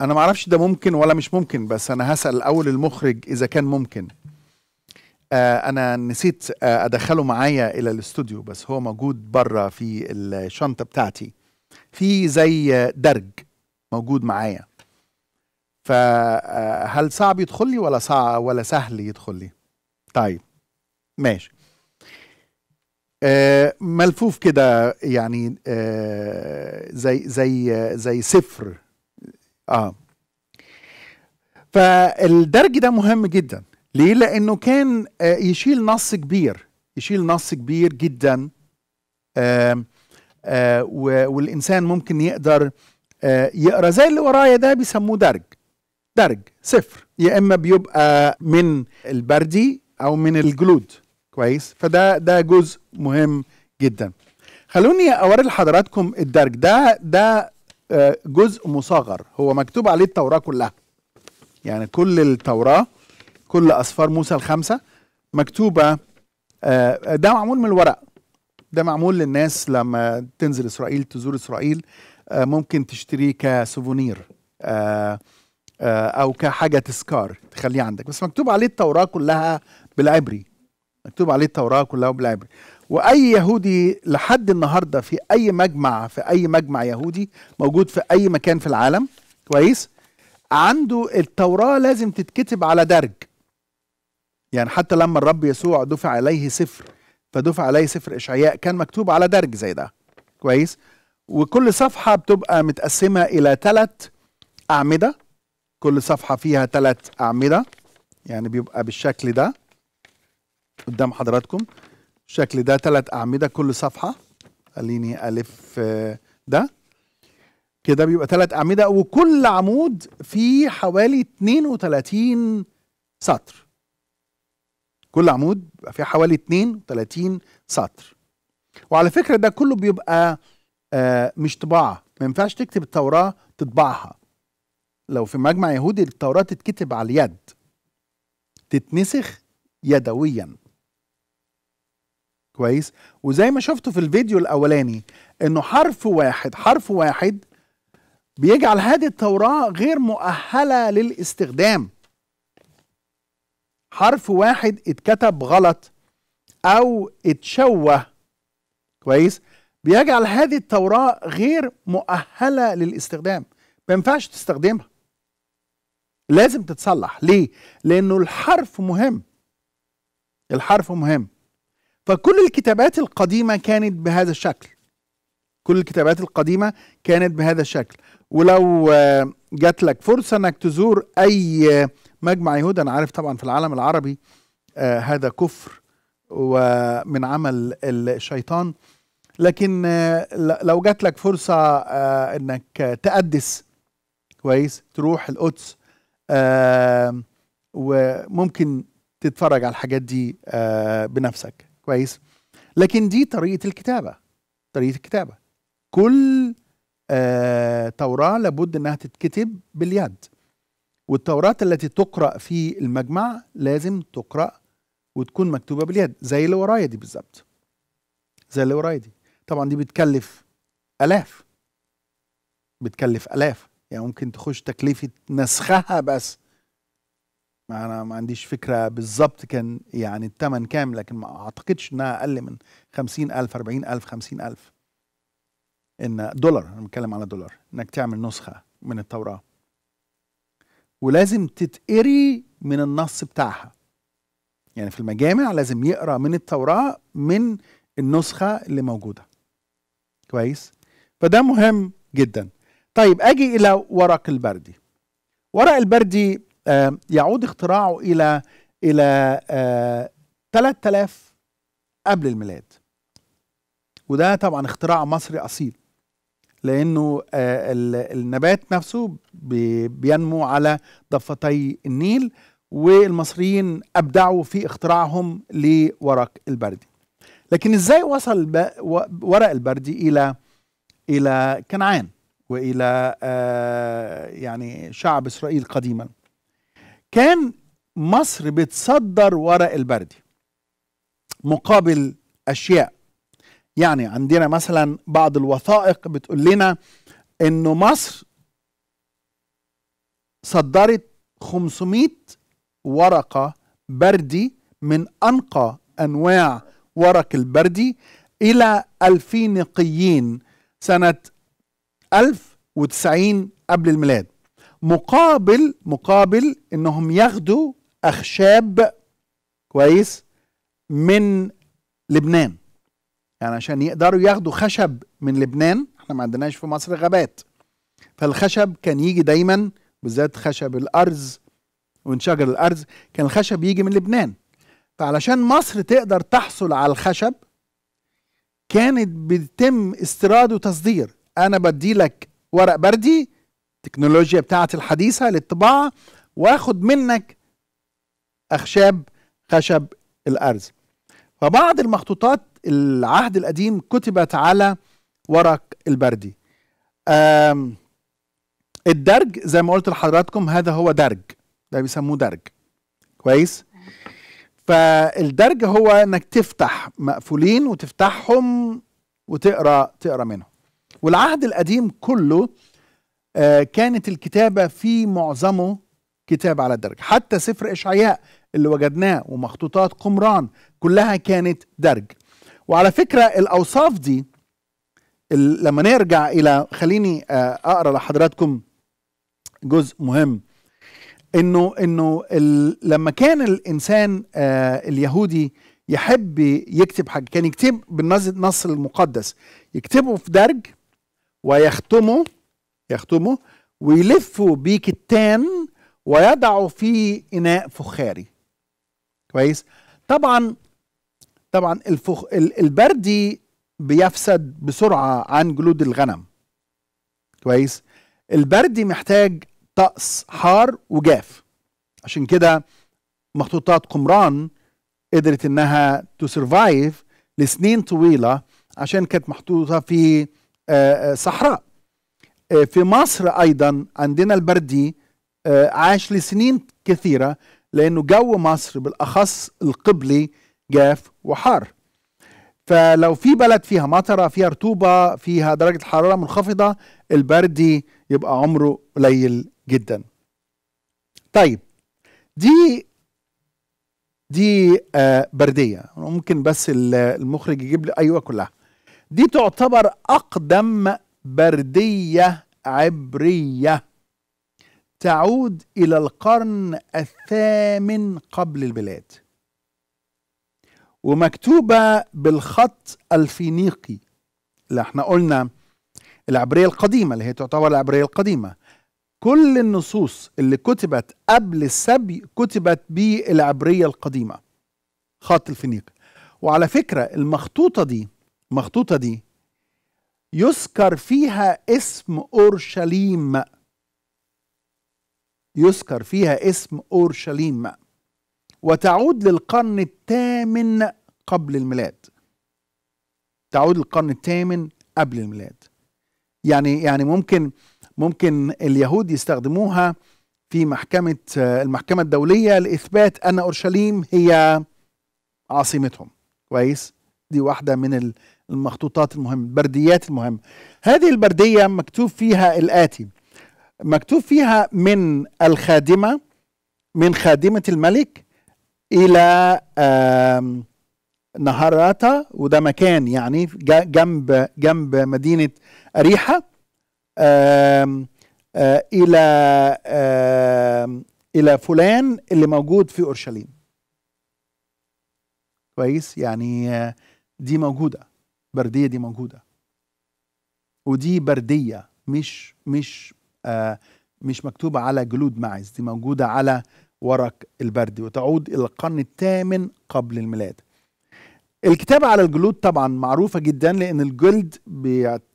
أنا اعرفش ده ممكن ولا مش ممكن بس أنا هسأل الأول المخرج إذا كان ممكن آه، انا نسيت آه، ادخله معايا الى الاستوديو بس هو موجود بره في الشنطه بتاعتي في زي درج موجود معايا فهل آه، صعب يدخل لي ولا صعب ولا سهل يدخل لي طيب ماشي آه، ملفوف كده يعني آه، زي زي زي صفر اه فالدرج ده مهم جدا ليه لانه كان يشيل نص كبير يشيل نص كبير جدا آه آه، والانسان ممكن يقدر آه، يقرا زي اللي ورايا ده بيسموه درج درج صفر يا اما بيبقى من البردي او من الجلود كويس فده ده جزء مهم جدا خلوني اوري لحضراتكم الدرج ده ده آه، جزء مصغر هو مكتوب عليه التوراه كلها يعني كل التوراه كل اسفار موسى الخمسه مكتوبه ده معمول من الورق ده معمول للناس لما تنزل اسرائيل تزور اسرائيل آه، ممكن تشتريه كسوفونير آه، آه، او كحاجه تذكار تخليه عندك بس مكتوب عليه التوراه كلها بالعبري مكتوب عليه التوراه كلها بالعبري واي يهودي لحد النهارده في اي مجمع في اي مجمع يهودي موجود في اي مكان في العالم كويس عنده التوراه لازم تتكتب على درج يعني حتى لما الرب يسوع دفع عليه سفر فدفع عليه سفر إشعياء كان مكتوب على درج زي ده كويس وكل صفحة بتبقى متقسمة إلى ثلاث أعمدة كل صفحة فيها ثلاث أعمدة يعني بيبقى بالشكل ده قدام حضراتكم الشكل ده ثلاث أعمدة كل صفحة خليني ألف آه، ده كده بيبقى ثلاث أعمدة وكل عمود فيه حوالي 32 سطر كل عمود بيبقى فيه حوالي 32 سطر وعلى فكرة ده كله بيبقى آه، مش طباعة ما ينفعش تكتب التوراة تطبعها لو في مجمع يهودي التوراة تتكتب على اليد تتنسخ يدويا كويس وزي ما شفتوا في الفيديو الاولاني انه حرف واحد حرف واحد بيجعل هذه التوراة غير مؤهلة للاستخدام حرف واحد اتكتب غلط أو اتشوه كويس بيجعل هذه التوراة غير مؤهلة للاستخدام ما ينفعش تستخدمها لازم تتصلح ليه؟ لأنه الحرف مهم الحرف مهم فكل الكتابات القديمة كانت بهذا الشكل كل الكتابات القديمة كانت بهذا الشكل ولو آه، جات لك فرصة انك تزور اي آه، مجمع يهود انا عارف طبعا في العالم العربي آه هذا كفر ومن عمل الشيطان لكن آه لو جات لك فرصه آه انك تقدس كويس تروح القدس آه وممكن تتفرج على الحاجات دي آه بنفسك كويس لكن دي طريقه الكتابه طريقه الكتابه كل آه، توراة لابد انها تتكتب باليد والتوراة التي تقرأ في المجمع لازم تقرأ وتكون مكتوبة باليد زي اللي ورايا دي بالظبط زي اللي ورايا دي طبعا دي بتكلف آلاف بتكلف آلاف يعني ممكن تخش تكلفة نسخها بس ما أنا ما عنديش فكرة بالظبط كان يعني الثمن كام لكن ما أعتقدش إنها أقل من خمسين ألف أربعين ألف خمسين ألف إن دولار أنا بتكلم على دولار إنك تعمل نسخة من التوراة ولازم تتقري من النص بتاعها يعني في المجامع لازم يقرا من التوراة من النسخة اللي موجودة كويس فده مهم جدا طيب اجي الى ورق البردي ورق البردي آه، يعود اختراعه الى الى 3000 آه، قبل الميلاد وده طبعا اختراع مصري اصيل لانه آه، النبات نفسه بينمو على ضفتي النيل والمصريين ابدعوا في اختراعهم لورق البردي لكن ازاي وصل ورق البردي الى الى كنعان والى آه، يعني شعب اسرائيل قديما كان مصر بتصدر ورق البردي مقابل اشياء يعني عندنا مثلا بعض الوثائق بتقول لنا انه مصر صدرت 500 ورقة بردي من أنقى أنواع ورق البردي إلى ألفينيقيين سنة 1090 قبل الميلاد مقابل مقابل إنهم ياخدوا أخشاب كويس من لبنان يعني عشان يقدروا ياخدوا خشب من لبنان احنا ما عندناش في مصر غابات فالخشب كان يجي دايما بالذات خشب الارز وانشجر الارز كان الخشب يجي من لبنان فعلشان مصر تقدر تحصل على الخشب كانت بيتم استيراد وتصدير انا بدي لك ورق بردي التكنولوجيا بتاعتي الحديثه للطباعه واخد منك اخشاب خشب الارز فبعض المخطوطات العهد القديم كتبت على ورق البردي الدرج زي ما قلت لحضراتكم هذا هو درج ده بيسموه درج كويس فالدرج هو انك تفتح مقفولين وتفتحهم وتقرا تقرا منهم والعهد القديم كله آه كانت الكتابه في معظمه كتاب على الدرج حتى سفر اشعياء اللي وجدناه ومخطوطات قمران كلها كانت درج وعلى فكرة الأوصاف دي لما نرجع إلى خليني آه، أقرأ لحضراتكم جزء مهم انه انه لما كان الانسان آه، اليهودي يحب يكتب حاجه كان يكتب بالنص المقدس يكتبه في درج ويختمه يختمه ويلفه بكتان ويضعه في اناء فخاري كويس طبعا طبعا الفخ... البردي بيفسد بسرعه عن جلود الغنم كويس البردي محتاج طقس حار وجاف عشان كده مخطوطات قمران قدرت انها تسرفايف لسنين طويله عشان كانت محطوطه في آه، آه، صحراء آه، في مصر ايضا عندنا البردي عاش لسنين كثيره لانه جو مصر بالاخص القبلي جاف وحار فلو في بلد فيها مطره فيها رطوبه فيها درجه حراره منخفضه البرد دي يبقى عمره قليل جدا طيب دي دي آه برديه ممكن بس المخرج يجيب لي ايوه كلها دي تعتبر اقدم برديه عبريه تعود الى القرن الثامن قبل الميلاد ومكتوبة بالخط الفينيقي اللي احنا قلنا العبرية القديمة اللي هي تعتبر العبرية القديمة كل النصوص اللي كتبت قبل السبي كتبت بالعبرية القديمة خط الفينيقي وعلى فكرة المخطوطة دي المخطوطة دي يذكر فيها اسم أورشليم يذكر فيها اسم أورشليم وتعود للقرن الثامن قبل الميلاد تعود للقرن الثامن قبل الميلاد يعني يعني ممكن ممكن اليهود يستخدموها في محكمة المحكمة الدولية لإثبات أن أورشليم هي عاصمتهم كويس دي واحدة من المخطوطات المهمة البرديات المهمة هذه البردية مكتوب فيها الآتي مكتوب فيها من الخادمة من خادمة الملك الى نهاراتا وده مكان يعني جنب جنب مدينه اريحه الى الى فلان اللي موجود في اورشليم كويس يعني دي موجوده برديه دي موجوده ودي برديه مش مش مش مكتوبه على جلود معز دي موجوده على ورق البردي وتعود إلى القرن الثامن قبل الميلاد الكتابة على الجلود طبعا معروفة جدا لأن الجلد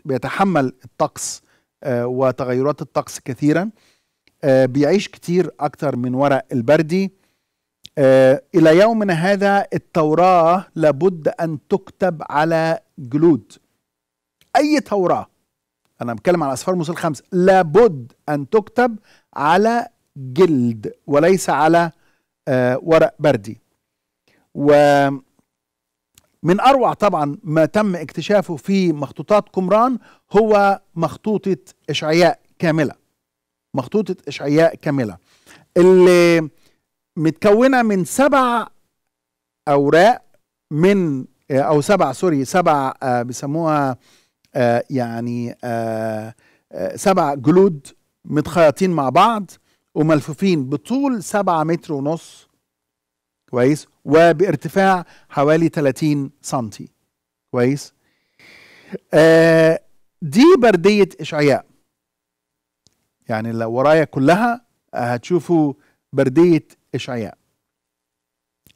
بيتحمل الطقس آه، وتغيرات الطقس كثيرا آه، بيعيش كتير أكتر من ورق البردي آه، إلى يومنا هذا التوراة لابد أن تكتب على جلود أي توراة أنا بتكلم على أسفار موسى الخمس لابد أن تكتب على جلد وليس على آه، ورق بردي ومن أروع طبعا ما تم اكتشافه في مخطوطات قمران هو مخطوطة إشعياء كاملة مخطوطة إشعياء كاملة اللي متكونة من سبع أوراق من آه، أو سبع سوري سبع آه، بيسموها يعني سبع جلود متخيطين مع بعض وملفوفين بطول 7 متر ونص كويس وبارتفاع حوالي 30 سنتي كويس آه دي بردية إشعياء يعني لو ورايا كلها آه، هتشوفوا بردية إشعياء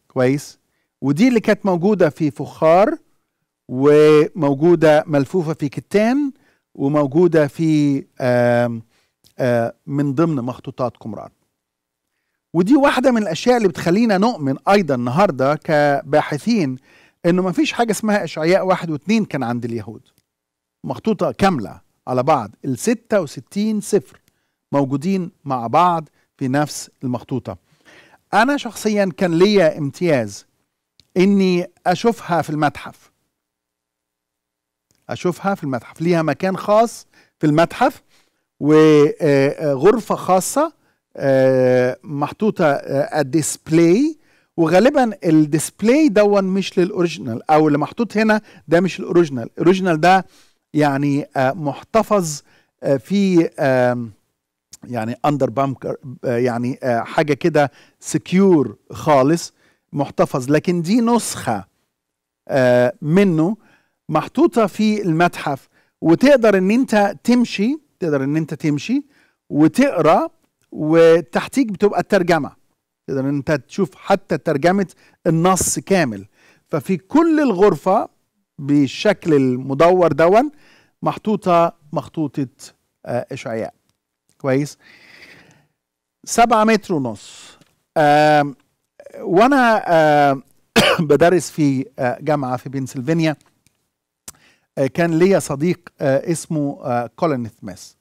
كويس ودي اللي كانت موجودة في فخار وموجودة ملفوفة في كتان وموجودة في آه آه، من ضمن مخطوطات قمران ودي واحدة من الأشياء اللي بتخلينا نؤمن أيضا النهاردة كباحثين إنه ما فيش حاجة اسمها إشعياء واحد واثنين كان عند اليهود مخطوطة كاملة على بعض ال 66 صفر موجودين مع بعض في نفس المخطوطة أنا شخصيا كان ليا امتياز إني أشوفها في المتحف أشوفها في المتحف ليها مكان خاص في المتحف وغرفه خاصه آه، محطوطه الديسبلاي آه، وغالبا الديسبلاي دون مش للاوريجينال او اللي محطوط هنا ده مش الاوريجينال الاوريجينال ده يعني آه، محتفظ في يعني اندر بامكر يعني حاجه كده سكيور خالص محتفظ لكن دي نسخه منه محطوطه في المتحف وتقدر ان انت تمشي تقدر ان انت تمشي وتقرا وتحتيك بتبقى الترجمه تقدر ان انت تشوف حتى ترجمه النص كامل ففي كل الغرفه بالشكل المدور دون محطوطه مخطوطه آه اشعياء كويس سبعة متر ونص آه وانا آه بدرس في آه، جامعه في بنسلفانيا آه، كان ليا صديق آه، اسمه آه، كولين سميث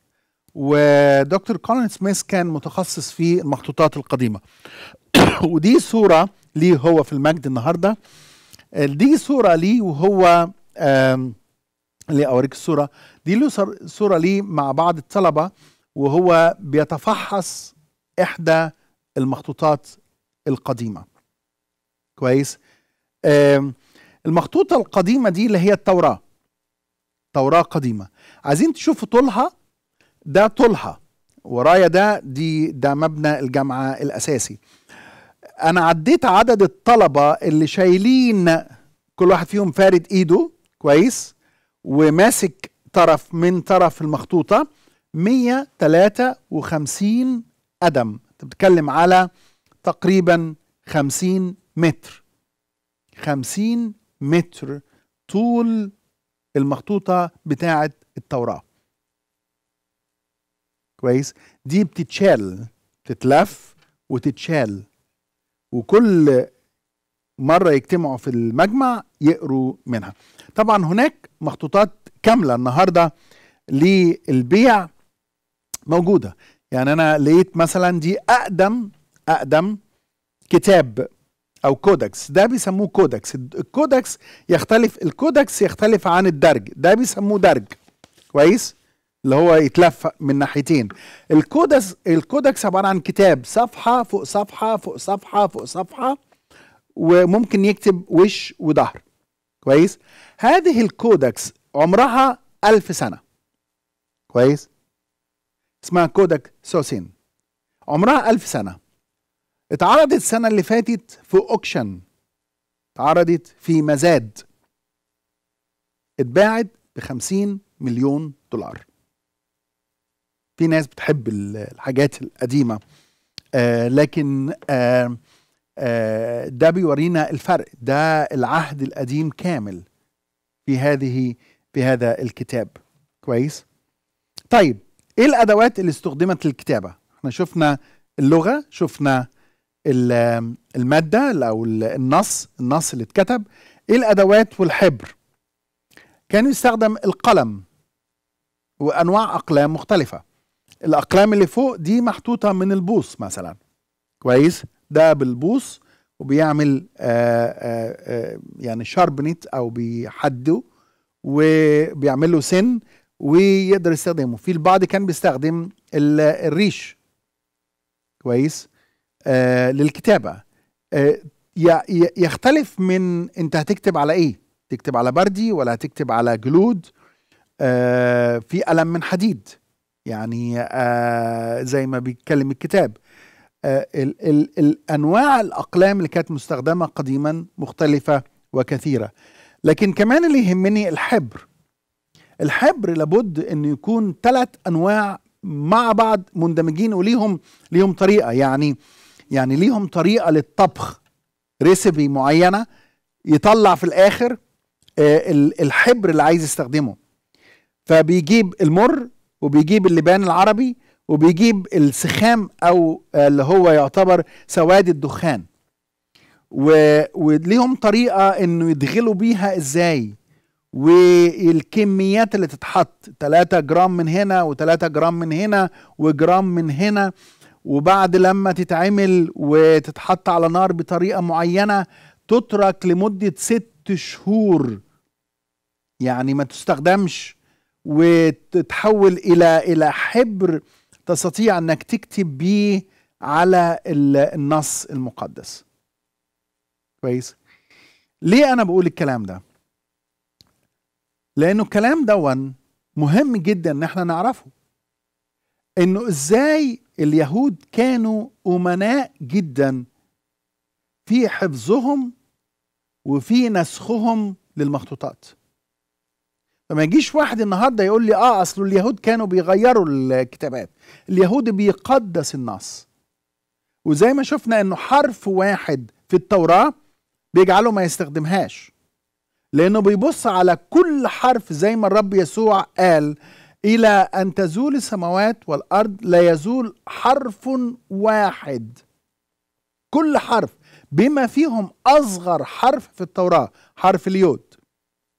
ودكتور كولين سميث كان متخصص في المخطوطات القديمة ودي صورة ليه هو في المجد النهاردة دي صورة ليه وهو اللي أوريك الصورة دي له صورة ليه مع بعض الطلبة وهو بيتفحص إحدى المخطوطات القديمة كويس المخطوطة القديمة دي اللي هي التوراة توراة قديمة عايزين تشوفوا طولها ده طولها ورايا ده دي ده مبنى الجامعة الأساسي أنا عديت عدد الطلبة اللي شايلين كل واحد فيهم فارد إيده كويس وماسك طرف من طرف المخطوطة 153 قدم أنت بتتكلم على تقريبا 50 متر 50 متر طول المخطوطه بتاعه التوراه كويس دي بتتشال تتلف وتتشال وكل مره يجتمعوا في المجمع يقروا منها طبعا هناك مخطوطات كامله النهارده للبيع موجوده يعني انا لقيت مثلا دي اقدم اقدم كتاب او كودكس ده بيسموه كودكس الكودكس يختلف الكودكس يختلف عن الدرج ده بيسموه درج كويس اللي هو يتلف من ناحيتين الكودكس الكودكس عباره عن كتاب صفحه فوق صفحه فوق صفحه فوق صفحه وممكن يكتب وش وظهر كويس هذه الكودكس عمرها ألف سنة كويس اسمها كودك سوسين عمرها ألف سنة اتعرضت السنة اللي فاتت في اوكشن اتعرضت في مزاد اتباعت ب 50 مليون دولار في ناس بتحب الحاجات القديمة آه لكن آه آه ده بيورينا الفرق ده العهد القديم كامل في هذه في هذا الكتاب كويس طيب ايه الادوات اللي استخدمت للكتابه احنا شفنا اللغه شفنا المادة أو النص النص اللي اتكتب إيه الأدوات والحبر كان يستخدم القلم وأنواع أقلام مختلفة الأقلام اللي فوق دي محطوطة من البوص مثلا كويس ده بالبوص وبيعمل آآ آه، آآ آه، آه، يعني شاربنت أو بيحده وبيعمل له سن ويقدر يستخدمه في البعض كان بيستخدم الريش كويس آه، للكتابه آه، يختلف من انت هتكتب على ايه تكتب على بردي ولا هتكتب على جلود آه، في قلم من حديد يعني زي ما بيتكلم الكتاب الانواع الاقلام اللي كانت مستخدمه قديما مختلفه وكثيره لكن كمان اللي يهمني الحبر الحبر لابد ان يكون ثلاث انواع مع بعض مندمجين وليهم ليهم طريقه يعني يعني ليهم طريقه للطبخ ريسبي معينه يطلع في الاخر آه، الحبر اللي عايز يستخدمه فبيجيب المر وبيجيب اللبان العربي وبيجيب السخام او آه، اللي هو يعتبر سواد الدخان و... وليهم طريقه انه يدغلوا بيها ازاي والكميات اللي تتحط 3 جرام من هنا و3 جرام من هنا وجرام من هنا وبعد لما تتعمل وتتحط على نار بطريقه معينه تترك لمده ست شهور يعني ما تستخدمش وتتحول الى الى حبر تستطيع انك تكتب بيه على النص المقدس كويس ليه انا بقول الكلام ده لانه الكلام دون مهم جدا ان احنا نعرفه انه ازاي اليهود كانوا أمناء جدا في حفظهم وفي نسخهم للمخطوطات فما يجيش واحد النهارده يقول لي اه اصل اليهود كانوا بيغيروا الكتابات اليهود بيقدس النص وزي ما شفنا انه حرف واحد في التوراه بيجعله ما يستخدمهاش لانه بيبص على كل حرف زي ما الرب يسوع قال إلى أن تزول السماوات والأرض لا يزول حرف واحد كل حرف بما فيهم أصغر حرف في التوراة حرف اليود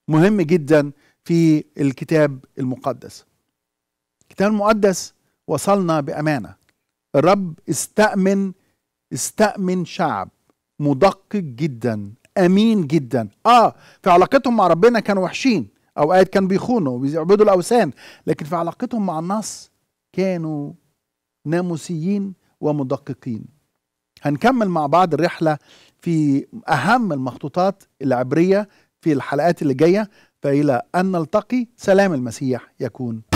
مهم جدا في الكتاب المقدس الكتاب المقدس وصلنا بأمانة الرب استأمن استأمن شعب مدقق جدا أمين جدا آه في علاقتهم مع ربنا كانوا وحشين اوقات كانوا بيخونوا بيعبدوا الاوثان لكن في علاقتهم مع النص كانوا ناموسيين ومدققين هنكمل مع بعض الرحله في اهم المخطوطات العبريه في الحلقات اللي جايه فإلى أن نلتقي سلام المسيح يكون